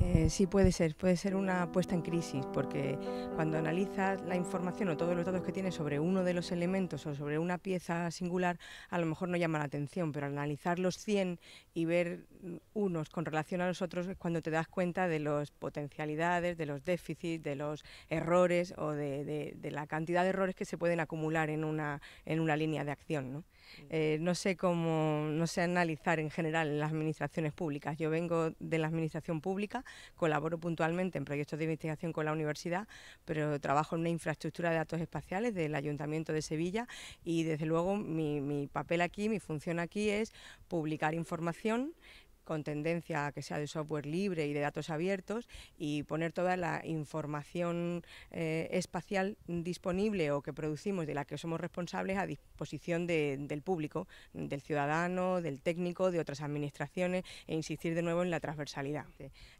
Eh, sí, puede ser, puede ser una puesta en crisis, porque cuando analizas la información o todos los datos que tienes sobre uno de los elementos o sobre una pieza singular, a lo mejor no llama la atención, pero analizar los 100 y ver unos con relación a los otros es cuando te das cuenta de las potencialidades, de los déficits, de los errores o de, de la cantidad de errores que se pueden acumular en una, en una línea de acción. ¿no? Eh, no sé cómo, no sé analizar en general las administraciones públicas. Yo vengo de la administración pública, colaboro puntualmente en proyectos de investigación con la universidad, pero trabajo en una infraestructura de datos espaciales del Ayuntamiento de Sevilla y desde luego mi, mi papel aquí, mi función aquí es publicar información, con tendencia a que sea de software libre y de datos abiertos y poner toda la información eh, espacial disponible o que producimos de la que somos responsables a disposición del público, del ciudadano, del técnico, de otras administraciones e insistir de nuevo en la transversalidad.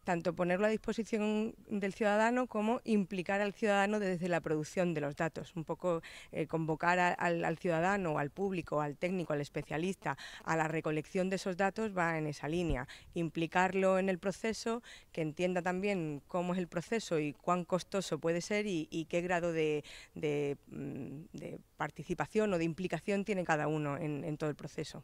Tanto ponerlo a disposición del ciudadano como implicar al ciudadano desde la producción de los datos, un poco eh, convocar al ciudadano, al público, al técnico, al especialista a la recolección de esos datos va en esa línea implicarlo en el proceso, que entienda también cómo es el proceso y cuán costoso puede ser y, qué grado mm, de, participación o de implicación tiene cada uno en todo el proceso.